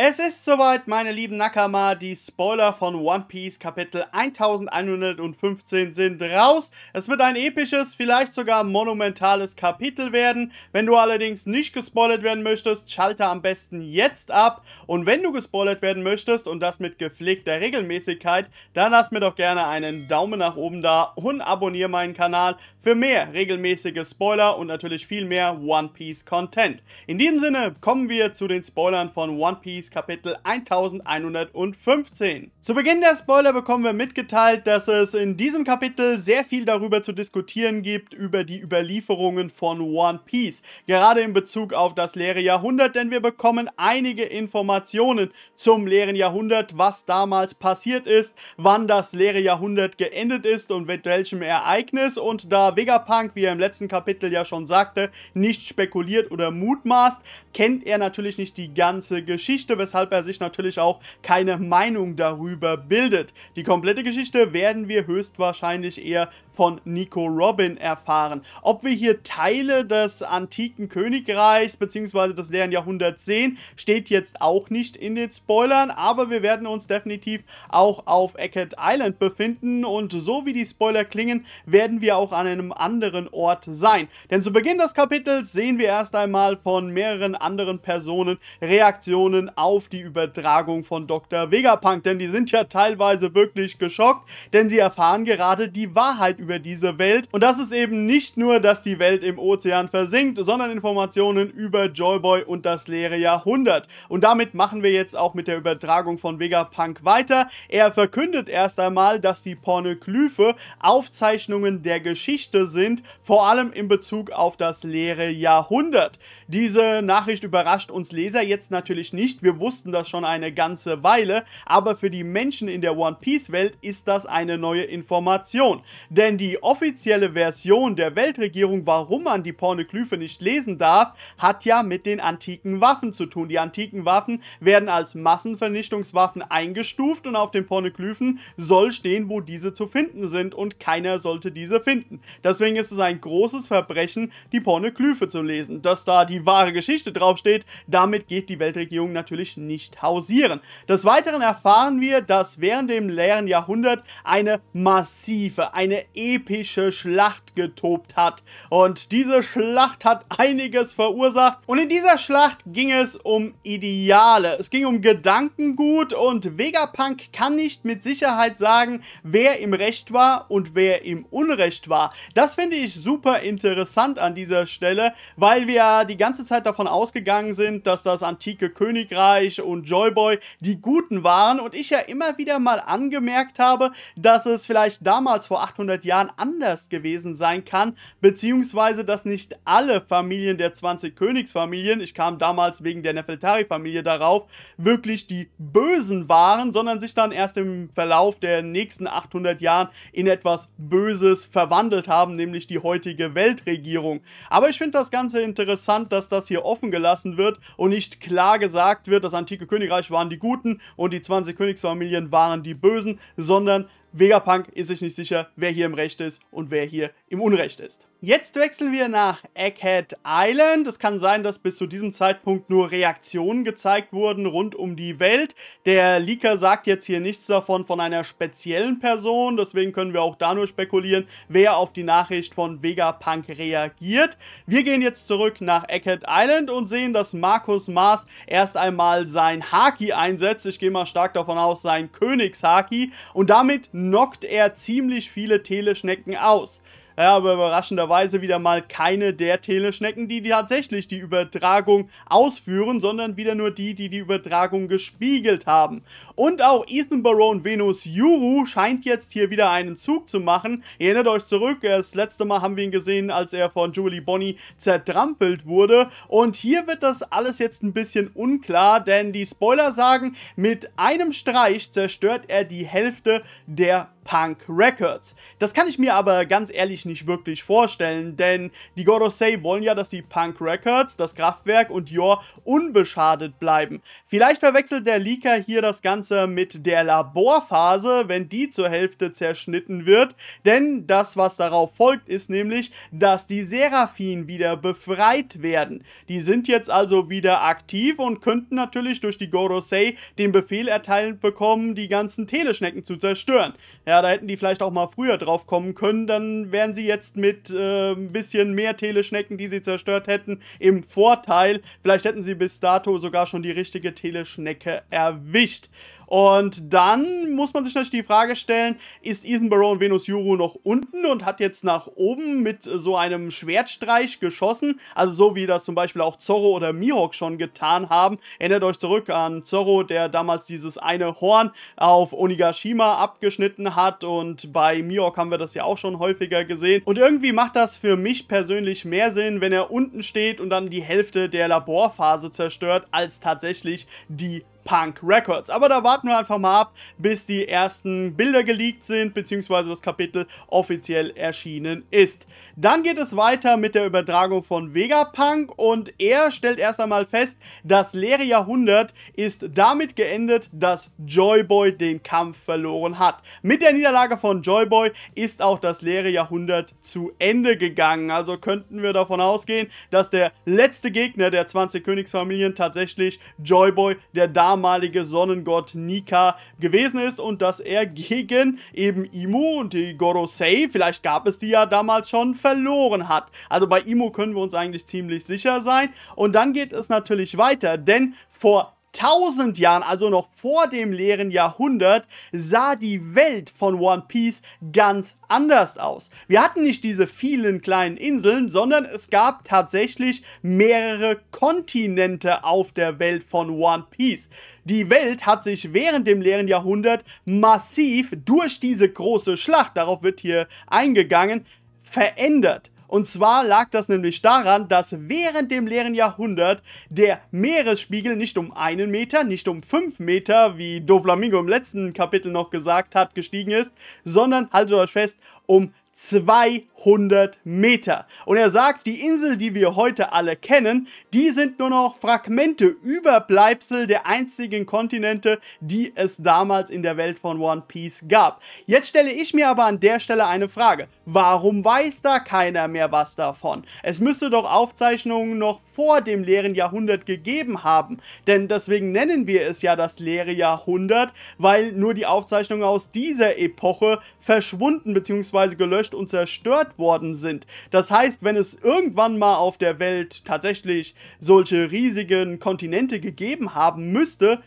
Es ist soweit, meine lieben Nakama. Die Spoiler von One Piece Kapitel 1115 sind raus. Es wird ein episches, vielleicht sogar monumentales Kapitel werden. Wenn du allerdings nicht gespoilert werden möchtest, schalte am besten jetzt ab. Und wenn du gespoilert werden möchtest und das mit gepflegter Regelmäßigkeit, dann lass mir doch gerne einen Daumen nach oben da und abonniere meinen Kanal für mehr regelmäßige Spoiler und natürlich viel mehr One Piece Content. In diesem Sinne kommen wir zu den Spoilern von One Piece Comics Kapitel 1115. Zu Beginn der Spoiler bekommen wir mitgeteilt, dass es in diesem Kapitel sehr viel darüber zu diskutieren gibt, über die Überlieferungen von One Piece, gerade in Bezug auf das leere Jahrhundert, denn wir bekommen einige Informationen zum leeren Jahrhundert, was damals passiert ist, wann das leere Jahrhundert geendet ist und mit welchem Ereignis und da Vegapunk, wie er im letzten Kapitel ja schon sagte, nicht spekuliert oder mutmaßt, kennt er natürlich nicht die ganze Geschichte, weshalb er sich natürlich auch keine Meinung darüber bildet. Die komplette Geschichte werden wir höchstwahrscheinlich eher von Nico Robin erfahren. Ob wir hier Teile des antiken Königreichs bzw. des leeren Jahrhunderts sehen, steht jetzt auch nicht in den Spoilern, aber wir werden uns definitiv auch auf Eckert Island befinden und so wie die Spoiler klingen, werden wir auch an einem anderen Ort sein. Denn zu Beginn des Kapitels sehen wir erst einmal von mehreren anderen Personen Reaktionen auf auf die Übertragung von Dr. Vegapunk, denn die sind ja teilweise wirklich geschockt, denn sie erfahren gerade die Wahrheit über diese Welt und das ist eben nicht nur, dass die Welt im Ozean versinkt, sondern Informationen über Joyboy und das leere Jahrhundert. Und damit machen wir jetzt auch mit der Übertragung von Vegapunk weiter. Er verkündet erst einmal, dass die Pornoglyphe Aufzeichnungen der Geschichte sind, vor allem in Bezug auf das leere Jahrhundert. Diese Nachricht überrascht uns Leser jetzt natürlich nicht. Wir wussten das schon eine ganze Weile, aber für die Menschen in der One Piece Welt ist das eine neue Information. Denn die offizielle Version der Weltregierung, warum man die Pornoglyphe nicht lesen darf, hat ja mit den antiken Waffen zu tun. Die antiken Waffen werden als Massenvernichtungswaffen eingestuft und auf den Pornoglyphen soll stehen, wo diese zu finden sind und keiner sollte diese finden. Deswegen ist es ein großes Verbrechen, die Pornoglyphe zu lesen. Dass da die wahre Geschichte draufsteht, damit geht die Weltregierung natürlich natürlich nicht hausieren. Des Weiteren erfahren wir, dass während dem leeren Jahrhundert eine massive, eine epische Schlacht getobt hat. Und diese Schlacht hat einiges verursacht. Und in dieser Schlacht ging es um Ideale. Es ging um Gedankengut und Vegapunk kann nicht mit Sicherheit sagen, wer im Recht war und wer im Unrecht war. Das finde ich super interessant an dieser Stelle, weil wir die ganze Zeit davon ausgegangen sind, dass das antike Königreich Bereich und Joyboy die guten waren und ich ja immer wieder mal angemerkt habe, dass es vielleicht damals vor 800 Jahren anders gewesen sein kann, beziehungsweise dass nicht alle Familien der 20 Königsfamilien, ich kam damals wegen der nefeltari familie darauf, wirklich die Bösen waren, sondern sich dann erst im Verlauf der nächsten 800 Jahren in etwas Böses verwandelt haben, nämlich die heutige Weltregierung. Aber ich finde das Ganze interessant, dass das hier offen gelassen wird und nicht klar gesagt wird, für das antike Königreich waren die Guten und die 20 Königsfamilien waren die Bösen, sondern Vegapunk ist sich nicht sicher, wer hier im Recht ist und wer hier im Unrecht ist. Jetzt wechseln wir nach Egghead Island. Es kann sein, dass bis zu diesem Zeitpunkt nur Reaktionen gezeigt wurden rund um die Welt. Der Leaker sagt jetzt hier nichts davon von einer speziellen Person, deswegen können wir auch da nur spekulieren, wer auf die Nachricht von Vegapunk reagiert. Wir gehen jetzt zurück nach Egghead Island und sehen, dass Markus Mars erst einmal sein Haki einsetzt. Ich gehe mal stark davon aus, sein Königshaki. Und damit knockt er ziemlich viele Teleschnecken aus. Ja, aber überraschenderweise wieder mal keine der Teleschnecken, die tatsächlich die Übertragung ausführen, sondern wieder nur die, die die Übertragung gespiegelt haben. Und auch Ethan Barone Venus Yuru scheint jetzt hier wieder einen Zug zu machen. Ihr erinnert euch zurück, das letzte Mal haben wir ihn gesehen, als er von Julie Bonnie zertrampelt wurde. Und hier wird das alles jetzt ein bisschen unklar, denn die Spoiler sagen, mit einem Streich zerstört er die Hälfte der Punk Records. Das kann ich mir aber ganz ehrlich nicht wirklich vorstellen, denn die Gorosei wollen ja, dass die Punk Records, das Kraftwerk und Yor unbeschadet bleiben. Vielleicht verwechselt der Leaker hier das Ganze mit der Laborphase, wenn die zur Hälfte zerschnitten wird, denn das, was darauf folgt, ist nämlich, dass die Seraphin wieder befreit werden. Die sind jetzt also wieder aktiv und könnten natürlich durch die Gorosei den Befehl erteilt bekommen, die ganzen Teleschnecken zu zerstören. Ja, da hätten die vielleicht auch mal früher drauf kommen können, dann wären sie jetzt mit äh, ein bisschen mehr Teleschnecken, die sie zerstört hätten, im Vorteil. Vielleicht hätten sie bis dato sogar schon die richtige Teleschnecke erwischt. Und dann muss man sich natürlich die Frage stellen, ist Ethan Barrow und Venus Juru noch unten und hat jetzt nach oben mit so einem Schwertstreich geschossen, also so wie das zum Beispiel auch Zorro oder Mihawk schon getan haben. Erinnert euch zurück an Zorro, der damals dieses eine Horn auf Onigashima abgeschnitten hat und bei Mihawk haben wir das ja auch schon häufiger gesehen. Und irgendwie macht das für mich persönlich mehr Sinn, wenn er unten steht und dann die Hälfte der Laborphase zerstört, als tatsächlich die Punk Records. Aber da warten wir einfach mal ab, bis die ersten Bilder geleakt sind, beziehungsweise das Kapitel offiziell erschienen ist. Dann geht es weiter mit der Übertragung von Vegapunk und er stellt erst einmal fest, das leere Jahrhundert ist damit geendet, dass Joyboy den Kampf verloren hat. Mit der Niederlage von Joyboy ist auch das leere Jahrhundert zu Ende gegangen. Also könnten wir davon ausgehen, dass der letzte Gegner der 20 Königsfamilien tatsächlich Joyboy, der damals damalige Sonnengott Nika gewesen ist und dass er gegen eben Imu und die Gorosei, vielleicht gab es die ja damals schon, verloren hat. Also bei Imu können wir uns eigentlich ziemlich sicher sein. Und dann geht es natürlich weiter, denn vor 1000 Jahren, also noch vor dem leeren Jahrhundert, sah die Welt von One Piece ganz anders aus. Wir hatten nicht diese vielen kleinen Inseln, sondern es gab tatsächlich mehrere Kontinente auf der Welt von One Piece. Die Welt hat sich während dem leeren Jahrhundert massiv durch diese große Schlacht, darauf wird hier eingegangen, verändert. Und zwar lag das nämlich daran, dass während dem leeren Jahrhundert der Meeresspiegel nicht um einen Meter, nicht um fünf Meter, wie Doflamingo im letzten Kapitel noch gesagt hat, gestiegen ist, sondern, haltet euch fest, um 200 Meter. Und er sagt, die Insel, die wir heute alle kennen, die sind nur noch Fragmente, Überbleibsel der einzigen Kontinente, die es damals in der Welt von One Piece gab. Jetzt stelle ich mir aber an der Stelle eine Frage. Warum weiß da keiner mehr was davon? Es müsste doch Aufzeichnungen noch vor dem leeren Jahrhundert gegeben haben. Denn deswegen nennen wir es ja das leere Jahrhundert, weil nur die Aufzeichnungen aus dieser Epoche verschwunden bzw. gelöscht ausgelöscht und zerstört worden sind. Das heißt, wenn es irgendwann mal auf der Welt tatsächlich solche riesigen Kontinente gegeben haben müsste,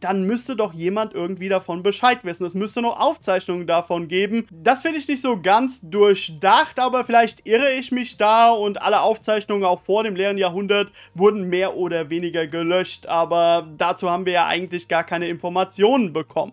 dann müsste doch jemand irgendwie davon Bescheid wissen. Es müsste noch Aufzeichnungen davon geben. Das finde ich nicht so ganz durchdacht, aber vielleicht irre ich mich da und alle Aufzeichnungen auch vor dem leeren Jahrhundert wurden mehr oder weniger gelöscht. Aber dazu haben wir ja eigentlich gar keine Informationen bekommen.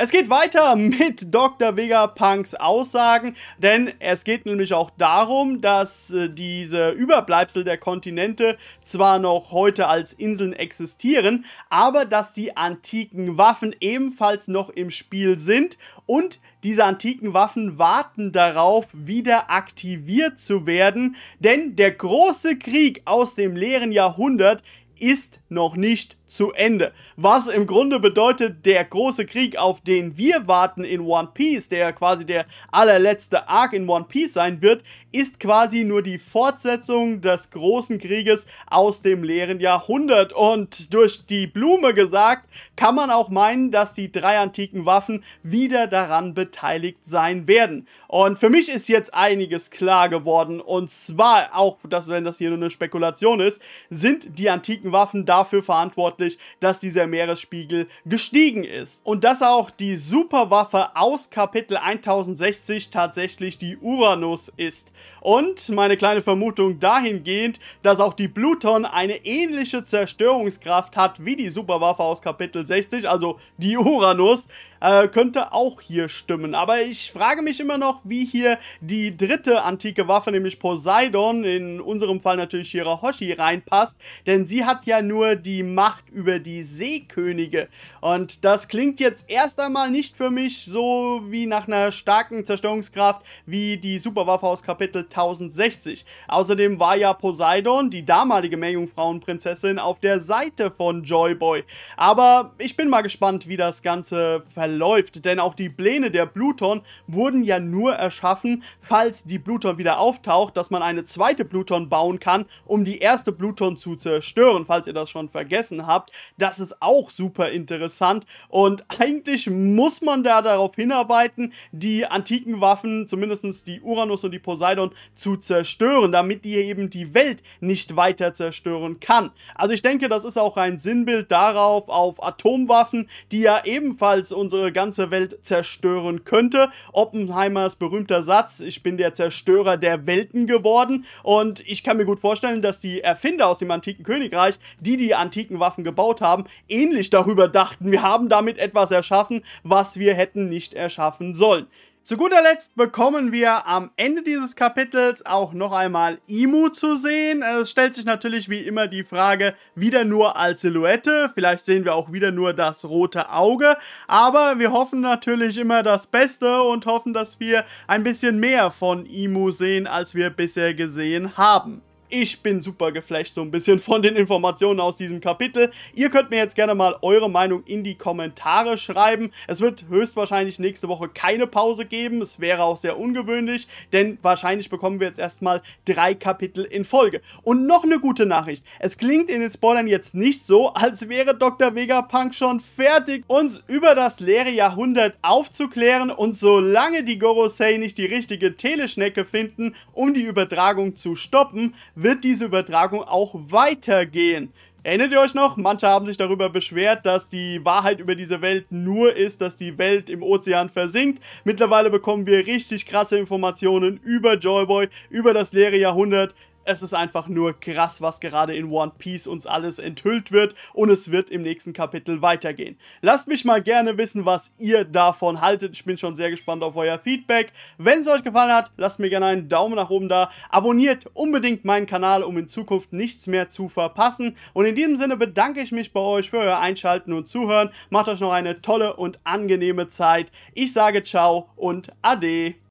Es geht weiter mit Dr. Vegapunks Aussagen, denn es geht nämlich auch darum, dass äh, diese Überbleibsel der Kontinente zwar noch heute als Inseln existieren, aber dass die antiken Waffen ebenfalls noch im Spiel sind und diese antiken Waffen warten darauf, wieder aktiviert zu werden, denn der große Krieg aus dem leeren Jahrhundert ist noch nicht zu Ende. Was im Grunde bedeutet, der große Krieg, auf den wir warten in One Piece, der quasi der allerletzte Arc in One Piece sein wird, ist quasi nur die Fortsetzung des großen Krieges aus dem leeren Jahrhundert. Und durch die Blume gesagt, kann man auch meinen, dass die drei antiken Waffen wieder daran beteiligt sein werden. Und für mich ist jetzt einiges klar geworden. Und zwar, auch dass, wenn das hier nur eine Spekulation ist, sind die antiken Waffen dafür verantwortlich, verantwortlich, dass dieser Meeresspiegel gestiegen ist. Und dass auch die Superwaffe aus Kapitel 1060 tatsächlich die Uranus ist. Und meine kleine Vermutung dahingehend, dass auch die Pluton eine ähnliche Zerstörungskraft hat wie die Superwaffe aus Kapitel 60, also die Uranus, äh, könnte auch hier stimmen. Aber ich frage mich immer noch, wie hier die dritte antike Waffe, nämlich Poseidon, in unserem Fall natürlich Shirahoshi, reinpasst. Denn sie hat ja nur die Macht über die Seekönige. Und das klingt jetzt erst einmal nicht für mich so wie nach einer starken Zerstörungskraft wie die Superwaffe aus Kapitel 1060. Außerdem war ja Poseidon, die damalige Meerjungfrauenprinzessin, auf der Seite von Joyboy. Aber ich bin mal gespannt, wie das Ganze verläuft, denn auch die Pläne der Pluton wurden ja nur erschaffen, falls die Pluton wieder auftaucht, dass man eine zweite Pluton bauen kann, um die erste Pluton zu zerstören, falls ihr das schon vergessen habt gehabt. Das ist auch super interessant und eigentlich muss man da darauf hinarbeiten, die antiken Waffen, zumindest die Uranus und die Poseidon, zu zerstören, damit die eben die Welt nicht weiter zerstören kann. Also ich denke, das ist auch ein Sinnbild darauf, auf Atomwaffen, die ja ebenfalls unsere ganze Welt zerstören könnte. Oppenheimers berühmter Satz, ich bin der Zerstörer der Welten geworden und ich kann mir gut vorstellen, dass die Erfinder aus dem antiken Königreich, die die antiken Waffen gebaut haben, ähnlich darüber dachten, wir haben damit etwas erschaffen, was wir hätten nicht erschaffen sollen. Zu guter Letzt bekommen wir am Ende dieses Kapitels auch noch einmal Imu zu sehen. Es stellt sich natürlich wie immer die Frage, wieder nur als Silhouette. Vielleicht sehen wir auch wieder nur das rote Auge. Aber wir hoffen natürlich immer das Beste und hoffen, dass wir ein bisschen mehr von Imu sehen, als wir bisher gesehen haben. Ich bin super geflasht so ein bisschen von den Informationen aus diesem Kapitel. Ihr könnt mir jetzt gerne mal eure Meinung in die Kommentare schreiben. Es wird höchstwahrscheinlich nächste Woche keine Pause geben. Es wäre auch sehr ungewöhnlich, denn wahrscheinlich bekommen wir jetzt erstmal drei Kapitel in Folge. Und noch eine gute Nachricht. Es klingt in den Spoilern jetzt nicht so, als wäre Dr. Vegapunk schon fertig, uns über das leere Jahrhundert aufzuklären. Und solange die Gorosei nicht die richtige Teleschnecke finden, um die Übertragung zu stoppen, wird diese Übertragung auch weitergehen. Erinnert ihr euch noch? Manche haben sich darüber beschwert, dass die Wahrheit über diese Welt nur ist, dass die Welt im Ozean versinkt. Mittlerweile bekommen wir richtig krasse Informationen über Joyboy, über das leere Jahrhundert. Es ist einfach nur krass, was gerade in One Piece uns alles enthüllt wird und es wird im nächsten Kapitel weitergehen. Lasst mich mal gerne wissen, was ihr davon haltet. Ich bin schon sehr gespannt auf euer Feedback. Wenn es euch gefallen hat, lasst mir gerne einen Daumen nach oben da. Abonniert unbedingt meinen Kanal, um in Zukunft nichts mehr zu verpassen. Und in diesem Sinne bedanke ich mich bei euch für euer Einschalten und Zuhören. Macht euch noch eine tolle und angenehme Zeit. Ich sage ciao und ade.